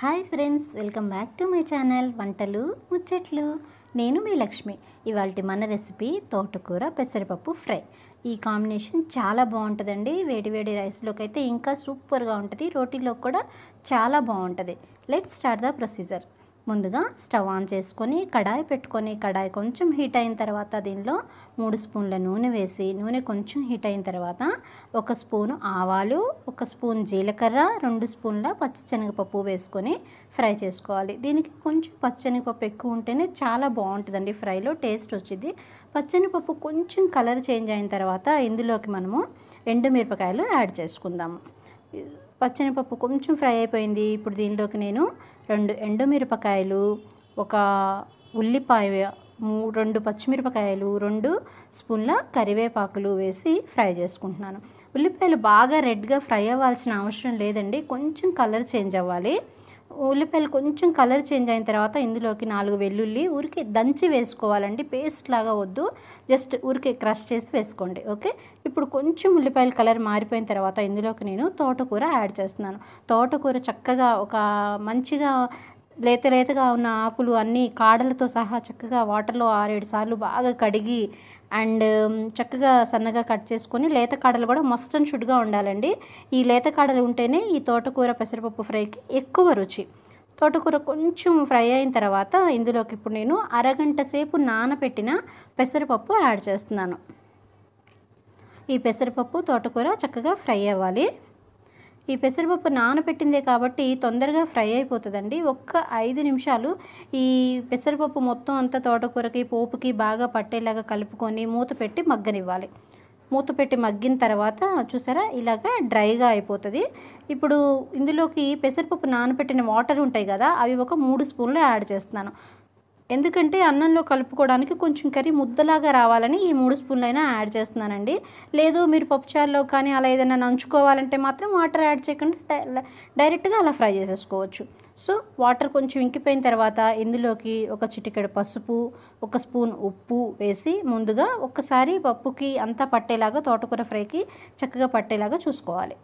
hi friends welcome back to my channel వంటలు ముచ్చట్లు నేను మీ లక్ష్మి ఇవాళ మన రెసిపీ తోటకూర పెసరపప్పు ఫ్రై ఈ కాంబినేషన్ చాలా బాగుంటుందండి వేడి వేడి రైస్లోకి అయితే ఇంకా సూపర్గా ఉంటుంది రోటీలో కూడా చాలా బాగుంటుంది లెట్ స్టార్ట్ ద ప్రొసీజర్ ముందుగా స్టవ్ ఆన్ చేసుకొని కడాయి పెట్టుకొని కడాయి కొంచెం హీట్ అయిన తర్వాత దీనిలో మూడు స్పూన్ల నూనె వేసి నూనె కొంచెం హీట్ అయిన తర్వాత ఒక స్పూన్ ఆవాలు ఒక స్పూన్ జీలకర్ర రెండు స్పూన్ల పచ్చిశనగపప్పు వేసుకొని ఫ్రై చేసుకోవాలి దీనికి కొంచెం పచ్చనిపప్పు ఎక్కువ ఉంటేనే చాలా బాగుంటుందండి ఫ్రైలో టేస్ట్ వచ్చింది పచ్చనిపప్పు కొంచెం కలర్ చేంజ్ అయిన తర్వాత ఇందులోకి మనము ఎండుమిరపకాయలు యాడ్ చేసుకుందాము పచ్చని పప్పు కొంచెం ఫ్రై అయిపోయింది ఇప్పుడు దీనిలోకి నేను రెండు ఎండుమిరపకాయలు ఒక ఉల్లిపాయ రెండు పచ్చిమిరపకాయలు రెండు స్పూన్ల కరివేపాకులు వేసి ఫ్రై చేసుకుంటున్నాను ఉల్లిపాయలు బాగా రెడ్గా ఫ్రై అవ్వాల్సిన అవసరం లేదండి కొంచెం కలర్ చేంజ్ అవ్వాలి ఉల్లిపాయలు కొంచెం కలర్ చేంజ్ అయిన తర్వాత ఇందులోకి నాలుగు వెల్లుల్లి ఉరికి దంచి వేసుకోవాలండి పేస్ట్ లాగా వద్దు జస్ట్ ఊరికే క్రష్ చేసి వేసుకోండి ఓకే ఇప్పుడు కొంచెం ఉల్లిపాయల కలర్ మారిపోయిన తర్వాత ఇందులోకి నేను తోటకూర యాడ్ చేస్తున్నాను తోటకూర చక్కగా ఒక మంచిగా లేత లేతగా ఉన్న ఆకులు అన్నీ కాడలతో సహా చక్కగా వాటర్లో ఆరేడు సార్లు బాగా కడిగి అండ్ చక్కగా సన్నగా కట్ చేసుకొని లేత కాడలు కూడా మస్ట్ అండ్ షుడ్గా ఉండాలండి ఈ లేత కాడలు ఉంటేనే ఈ తోటకూర పెసరపప్పు ఫ్రైకి ఎక్కువ రుచి తోటకూర కొంచెం ఫ్రై అయిన తర్వాత ఇందులోకి ఇప్పుడు నేను అరగంట సేపు నానబెట్టిన పెసరపప్పు యాడ్ చేస్తున్నాను ఈ పెసరపప్పు తోటకూర చక్కగా ఫ్రై అవ్వాలి ఈ పెసరపప్పు నానబెట్టిందే కాబట్టి తొందరగా ఫ్రై అయిపోతుందండి ఒక్క ఐదు నిమిషాలు ఈ పెసరపప్పు మొత్తం అంతా తోటకూరకి పోపుకి బాగా పట్టేలాగా కలుపుకొని మూత పెట్టి మగ్గనివ్వాలి మూత పెట్టి మగ్గిన తర్వాత చూసారా ఇలాగ డ్రైగా అయిపోతుంది ఇప్పుడు ఇందులోకి పెసరపప్పు నానబెట్టిన వాటర్ ఉంటాయి కదా అవి ఒక మూడు స్పూన్లు యాడ్ చేస్తున్నాను ఎందుకంటే అన్నంలో కలుపుకోవడానికి కొంచెం కర్రీ ముద్దలాగా రావాలని ఈ మూడు స్పూన్లైనా యాడ్ చేస్తున్నానండి లేదు మీరు పప్పుచారులో కానీ అలా ఏదైనా నంచుకోవాలంటే మాత్రం వాటర్ యాడ్ చేయకుండా డైరెక్ట్గా అలా ఫ్రై చేసేసుకోవచ్చు సో వాటర్ కొంచెం ఇంకిపోయిన తర్వాత ఇందులోకి ఒక చిటికెడు పసుపు ఒక స్పూన్ ఉప్పు వేసి ముందుగా ఒక్కసారి పప్పుకి అంతా పట్టేలాగా తోటకూర ఫ్రైకి చక్కగా పట్టేలాగా చూసుకోవాలి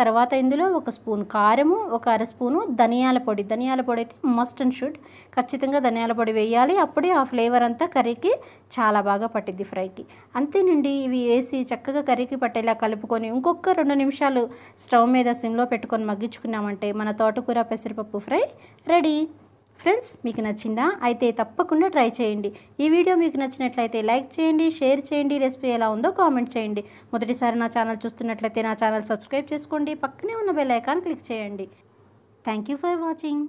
తర్వాత ఇందులో ఒక స్పూన్ కారము ఒక అర స్పూను ధనియాల పొడి ధనియాల పొడి అయితే మస్ట్ అండ్ షుడ్ ఖచ్చితంగా ధనియాల పొడి వేయాలి అప్పుడే ఆ ఫ్లేవర్ అంతా కర్రీకి చాలా బాగా పట్టిద్ది ఫ్రైకి అంతేనండి ఇవి వేసి చక్కగా కర్రీకి పట్టేలా కలుపుకొని ఇంకొక రెండు నిమిషాలు స్టవ్ మీద సిమ్లో పెట్టుకొని మగ్గించుకున్నామంటే మన తోటకూర పెసరపప్పు ఫ్రై రెడీ ఫ్రెండ్స్ మీకు నచ్చిందా అయితే తప్పకుండా ట్రై చేయండి ఈ వీడియో మీకు నచ్చినట్లయితే లైక్ చేయండి షేర్ చేయండి రెసిపీ ఎలా ఉందో కామెంట్ చేయండి మొదటిసారి నా ఛానల్ చూస్తున్నట్లయితే నా ఛానల్ సబ్స్క్రైబ్ చేసుకోండి పక్కనే ఉన్న బెల్ ఐకాన్ క్లిక్ చేయండి థ్యాంక్ యూ ఫర్ వాచింగ్